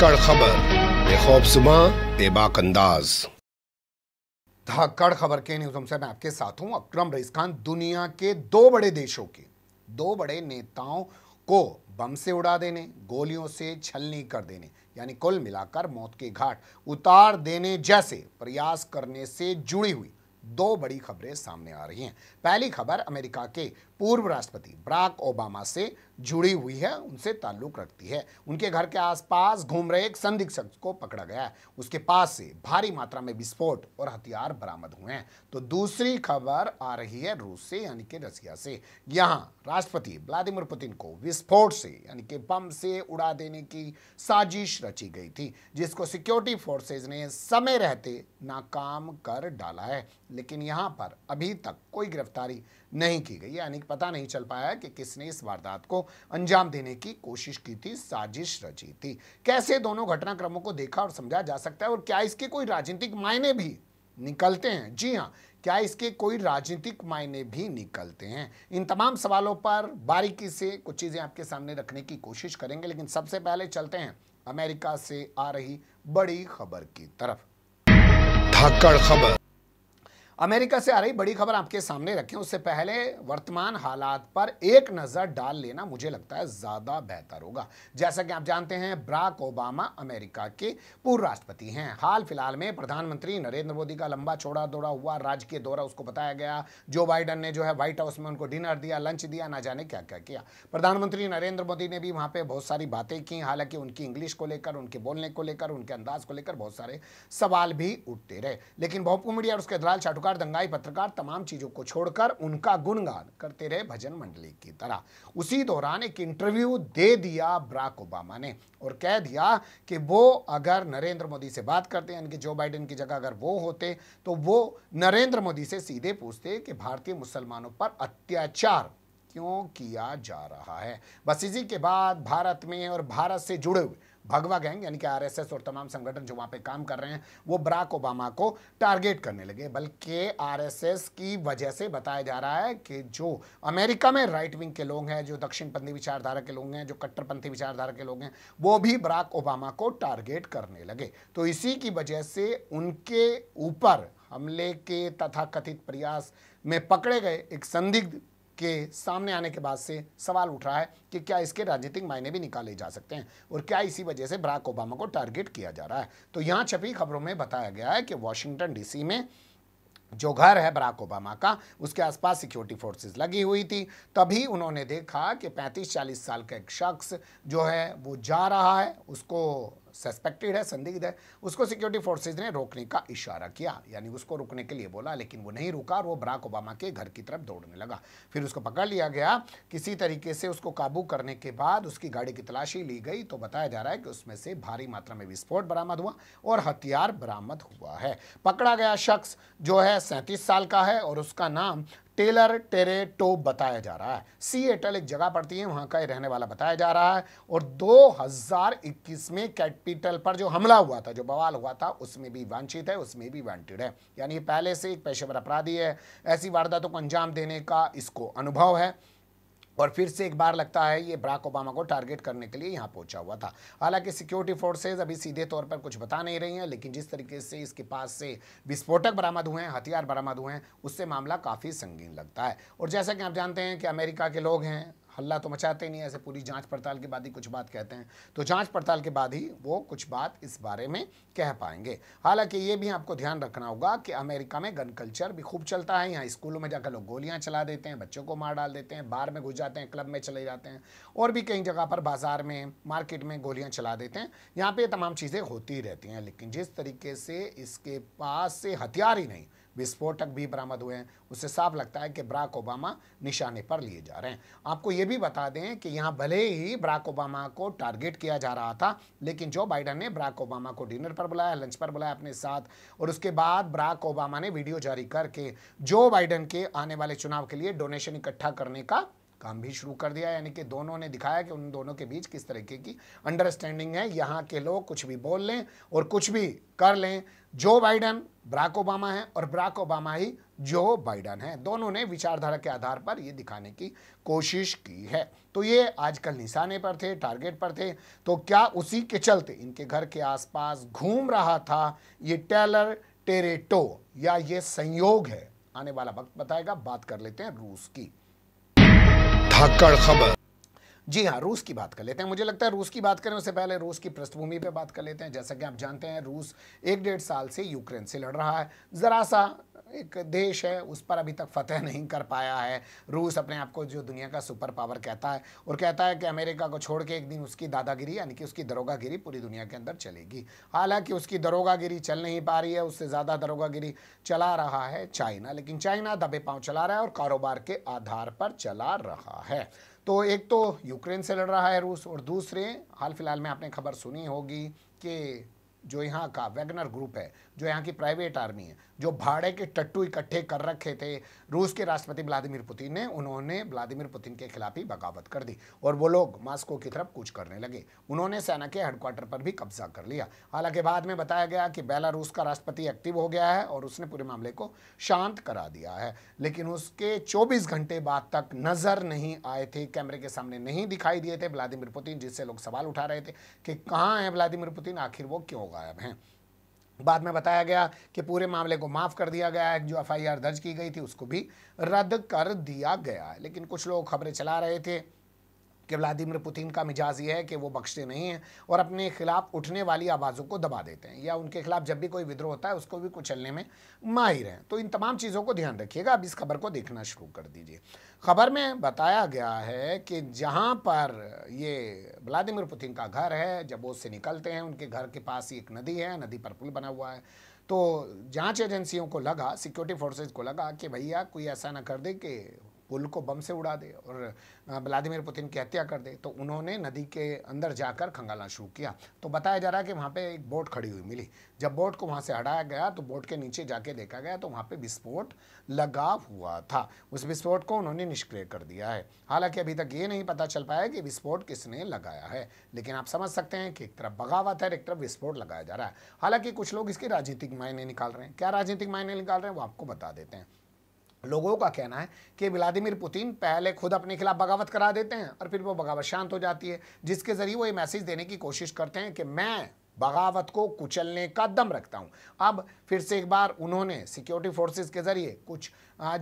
धाकड़ खबर बेखौबसुमा बेबाक अंदाज धाकड़ खबर के न्यूज हमसे मैं आपके साथ हूं अक्रम रईस खान दुनिया के दो बड़े देशों के दो बड़े नेताओं को बम से उड़ा देने गोलियों से छलनी कर देने यानी कुल मिलाकर मौत के घाट उतार देने जैसे प्रयास करने से जुड़ी हुई दो बड़ी खबरें सामने आ रही हैं पहली खबर अमेरिका के पूर्व राष्ट्रपति बराक ओबामा से जुड़ी हुई है उनसे ताल्लुक रखती है उनके घर के आसपास घूम रहे एक संदिग्ध शख्स को पकड़ा गया है उसके पास से भारी मात्रा में विस्फोट और हथियार बरामद हुए हैं तो दूसरी खबर आ रही है रूस से यानी कि रसिया से यहाँ राष्ट्रपति व्लादिमिर पुतिन को विस्फोट से यानी कि बम से उड़ा देने की साजिश रची गई थी जिसको सिक्योरिटी फोर्सेज ने समय रहते नाकाम कर डाला है लेकिन यहाँ पर अभी तक कोई गिरफ्तारी नहीं की गई यानी पता नहीं चल पाया कि किसने इस वारदात को अंजाम देने की कोशिश की थी साजिश रची थी कैसे दोनों घटनाक्रमों को देखा और समझा जा सकता है और क्या इसके कोई राजनीतिक मायने भी निकलते हैं जी हाँ क्या इसके कोई राजनीतिक मायने भी निकलते हैं इन तमाम सवालों पर बारीकी से कुछ चीज़ें आपके सामने रखने की कोशिश करेंगे लेकिन सबसे पहले चलते हैं अमेरिका से आ रही बड़ी खबर की तरफ धाकड़ खबर अमेरिका से आ रही बड़ी खबर आपके सामने रखें उससे पहले वर्तमान हालात पर एक नज़र डाल लेना मुझे लगता है ज़्यादा बेहतर होगा जैसा कि आप जानते हैं ब्राक ओबामा अमेरिका के पूर्व राष्ट्रपति हैं हाल फिलहाल में प्रधानमंत्री नरेंद्र मोदी का लंबा छोड़ा दौरा हुआ राजकीय दौरा उसको बताया गया जो बाइडन ने जो है व्हाइट हाउस में उनको डिनर दिया लंच दिया ना जाने क्या क्या किया प्रधानमंत्री नरेंद्र मोदी ने भी वहां पर बहुत सारी बातें की हालांकि उनकी इंग्लिश को लेकर उनके बोलने को लेकर उनके अंदाज को लेकर बहुत सारे सवाल भी उठते रहे लेकिन भोपू मीडिया और उसके दलाल चाटुका साहूकार दंगाई पत्रकार तमाम चीज़ों को छोड़कर उनका गुणगान करते रहे भजन मंडली की तरह उसी दौरान एक इंटरव्यू दे दिया ब्राक ओबामा ने और कह दिया कि वो अगर नरेंद्र मोदी से बात करते यानी कि जो बाइडेन की जगह अगर वो होते तो वो नरेंद्र मोदी से सीधे पूछते कि भारतीय मुसलमानों पर अत्याचार क्यों किया जा रहा है बस इसी के बाद भारत में और भारत से जुड़े हुए भगवा गैंग यानी कि आरएसएस और तमाम संगठन जो वहां पे काम कर रहे हैं वो बराक ओबामा को टारगेट करने लगे बल्कि आरएसएस की वजह से बताया जा रहा है कि जो अमेरिका में राइट विंग के लोग हैं जो दक्षिणपंथी विचारधारा के लोग हैं जो कट्टरपंथी विचारधारा के लोग हैं वो भी बराक ओबामा को टारगेट करने लगे तो इसी की वजह से उनके ऊपर हमले के तथाकथित प्रयास में पकड़े गए एक संदिग्ध के सामने आने के बाद से सवाल उठ रहा है कि क्या इसके राजनीतिक मायने भी निकाले जा सकते हैं और क्या इसी वजह से बराक ओबामा को टारगेट किया जा रहा है तो यहाँ छपी खबरों में बताया गया है कि वॉशिंगटन डी में जो घर है बराक ओबामा का उसके आसपास सिक्योरिटी फोर्सेस लगी हुई थी तभी उन्होंने देखा कि 35-40 साल का एक शख्स जो है वो जा रहा है उसको सस्पेक्टेड है संदिग्ध है उसको सिक्योरिटी फोर्सेज ने रोकने का इशारा किया यानी उसको रुकने के लिए बोला लेकिन वो नहीं रुका और वो बराक ओबामा के घर की तरफ दौड़ने लगा फिर उसको पकड़ लिया गया किसी तरीके से उसको काबू करने के बाद उसकी गाड़ी की तलाशी ली गई तो बताया जा रहा है कि उसमें से भारी मात्रा में विस्फोट बरामद हुआ और हथियार बरामद हुआ है पकड़ा गया शख्स जो है सैंतीस साल का है और उसका नाम टेलर टेरे बताया जा रहा है सी एटल एक जगह पड़ती है वहां का रहने वाला बताया जा रहा है और 2021 में कैपिटल पर जो हमला हुआ था जो बवाल हुआ था उसमें भी वांछित है उसमें भी वांटेड है यानी पहले से एक पेशेवर अपराधी है ऐसी वारदातों को अंजाम देने का इसको अनुभव है और फिर से एक बार लगता है ये बराक ओबामा को टारगेट करने के लिए यहाँ पहुँचा हुआ था हालांकि सिक्योरिटी फोर्सेज अभी सीधे तौर पर कुछ बता नहीं रही हैं लेकिन जिस तरीके से इसके पास से विस्फोटक बरामद हुए हैं हथियार बरामद हुए हैं उससे मामला काफ़ी संगीन लगता है और जैसा कि आप जानते हैं कि अमेरिका के लोग हैं हल्ला तो मचाते नहीं ऐसे पूरी जांच पड़ताल के बाद ही कुछ बात कहते हैं तो जांच पड़ताल के बाद ही वो कुछ बात इस बारे में कह पाएंगे हालांकि ये भी आपको ध्यान रखना होगा कि अमेरिका में गन कल्चर भी खूब चलता है यहाँ स्कूलों में जाकर लोग गोलियाँ चला देते हैं बच्चों को मार डाल देते हैं बार में घुस जाते हैं क्लब में चले जाते हैं और भी कई जगह पर बाजार में मार्केट में गोलियाँ चला देते हैं यहाँ पर तमाम चीज़ें होती रहती हैं लेकिन जिस तरीके से इसके पास से हथियार ही नहीं विस्फोटक भी बरामद हुए हैं उससे साफ लगता है कि बराक ओबामा निशाने पर लिए जा रहे हैं आपको ये भी बता दें कि यहाँ भले ही बराक ओबामा को टारगेट किया जा रहा था लेकिन जो बाइडन ने बराक ओबामा को डिनर पर बुलाया लंच पर बुलाया अपने साथ और उसके बाद बराक ओबामा ने वीडियो जारी करके जो बाइडन के आने वाले चुनाव के लिए डोनेशन इकट्ठा करने का काम भी शुरू कर दिया यानी कि दोनों ने दिखाया कि उन दोनों के बीच किस तरीके की अंडरस्टैंडिंग है यहाँ के लोग कुछ भी बोल लें और कुछ भी कर लें जो बाइडन ब्राक ओबामा है और ब्राक ओबामा ही जो बाइडन है दोनों ने विचारधारा के आधार पर ये दिखाने की कोशिश की है तो ये आजकल निशाने पर थे टारगेट पर थे तो क्या उसी के चलते इनके घर के आसपास घूम रहा था ये टेलर टेरेटो या ये संयोग है आने वाला वक्त बताएगा बात कर लेते हैं रूस की खबर जी हाँ रूस की बात कर लेते हैं मुझे लगता है रूस की बात करें उससे पहले रूस की पृष्ठभूमि पे बात कर लेते हैं जैसा कि आप जानते हैं रूस एक डेढ़ साल से यूक्रेन से लड़ रहा है ज़रा सा एक देश है उस पर अभी तक फतह नहीं कर पाया है रूस अपने आप को जो दुनिया का सुपर पावर कहता है और कहता है कि अमेरिका को छोड़ के एक दिन उसकी दादागिरी यानी कि उसकी दरोगागिरी पूरी दुनिया के अंदर चलेगी हालांकि उसकी दरोगागिरी चल नहीं पा रही है उससे ज़्यादा दरोगागिरी चला रहा है चाइना लेकिन चाइना दबे पाँव चला रहा है और कारोबार के आधार पर चला रहा है तो एक तो यूक्रेन से लड़ रहा है रूस और दूसरे हाल फिलहाल में आपने खबर सुनी होगी कि जो यहाँ का वैगनर ग्रुप है जो यहाँ की प्राइवेट आर्मी है जो भाड़े के टट्टू इकट्ठे कर रखे थे रूस के राष्ट्रपति व्लादिमिर पुतिन ने उन्होंने व्लादिमिर पुतिन के खिलाफ ही बगावत कर दी और वो लोग मास्को की तरफ कूच करने लगे उन्होंने सेना के हेडक्वार्टर पर भी कब्जा कर लिया हालांकि बाद में बताया गया कि बेलारूस का राष्ट्रपति एक्टिव हो गया है और उसने पूरे मामले को शांत करा दिया है लेकिन उसके चौबीस घंटे बाद तक नजर नहीं आए थे कैमरे के सामने नहीं दिखाई दिए थे व्लादिमिर पुतिन जिससे लोग सवाल उठा रहे थे कि कहाँ है व्लादिमिर पुतिन आखिर वो क्यों होगा गायब हैं बाद में बताया गया कि पूरे मामले को माफ़ कर दिया गया है जो एफआईआर दर्ज की गई थी उसको भी रद्द कर दिया गया है लेकिन कुछ लोग खबरें चला रहे थे कि व्लादिमिर पुतिन का मिजाज ये है कि वो बख्शते नहीं हैं और अपने खिलाफ उठने वाली आवाज़ों को दबा देते हैं या उनके खिलाफ जब भी कोई विद्रोह होता है उसको भी कुचलने में माहिर हैं तो इन तमाम चीज़ों को ध्यान रखिएगा अब इस खबर को देखना शुरू कर दीजिए खबर में बताया गया है कि जहाँ पर ये व्लादिमिर पुतिन का घर है जब वो उससे निकलते हैं उनके घर के पास ही एक नदी है नदी पर पुल बना हुआ है तो जांच एजेंसियों को लगा सिक्योरिटी फोर्सेज को लगा कि भैया कोई ऐसा ना कर दे कि पुल को बम से उड़ा दे और व्लादिमिर पुतिन की हत्या कर दे तो उन्होंने नदी के अंदर जाकर खंगालना शुरू किया तो बताया जा रहा है कि वहाँ पे एक बोट खड़ी हुई मिली जब बोट को वहाँ से हटाया गया तो बोट के नीचे जाके देखा गया तो वहाँ पे विस्फोट लगा हुआ था उस विस्फोट को उन्होंने निष्क्रिय कर दिया है हालांकि अभी तक ये नहीं पता चल पाया कि विस्फोट किसने लगाया है लेकिन आप समझ सकते हैं कि एक तरफ बगावत है एक तरफ विस्फोट लगाया जा रहा है हालांकि कुछ लोग इसके राजनीतिक मायने निकाल रहे हैं क्या राजनीतिक मायने निकाल रहे हैं वो आपको बता देते हैं लोगों का कहना है कि व्लादिमिर पुतिन पहले खुद अपने खिलाफ बगावत करा देते हैं और फिर वो बगावत शांत हो जाती है जिसके जरिए वो ये मैसेज देने की कोशिश करते हैं कि मैं बगावत को कुचलने का दम रखता हूं अब फिर से एक बार उन्होंने सिक्योरिटी फोर्सेस के ज़रिए कुछ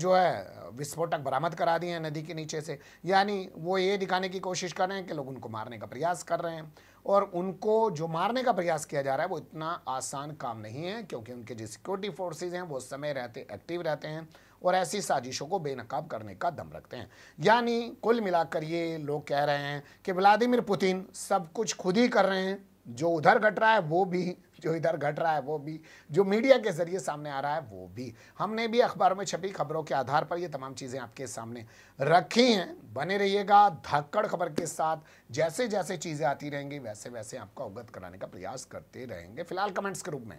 जो है विस्फोटक बरामद करा दिए हैं नदी के नीचे से यानी वो ये दिखाने की कोशिश कर रहे हैं कि लोग उनको मारने का प्रयास कर रहे हैं और उनको जो मारने का प्रयास किया जा रहा है वो इतना आसान काम नहीं है क्योंकि उनके जो सिक्योरिटी फोर्सेज हैं वो समय रहते एक्टिव रहते हैं और ऐसी साजिशों को बेनकाब करने का दम रखते हैं यानी कुल मिलाकर ये लोग कह रहे हैं कि व्लादिमिर पुतिन सब कुछ खुद ही कर रहे हैं जो उधर घट रहा है वो भी जो इधर घट रहा है वो भी जो मीडिया के जरिए सामने आ रहा है वो भी हमने भी अखबारों में छपी खबरों के आधार पर ये तमाम चीज़ें आपके सामने रखी हैं बने रहिएगा धक्कड़ खबर के साथ जैसे जैसे चीज़ें आती रहेंगी वैसे वैसे आपको अवगत कराने का प्रयास करते रहेंगे फिलहाल कमेंट्स के रूप में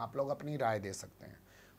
आप लोग अपनी राय दे सकते हैं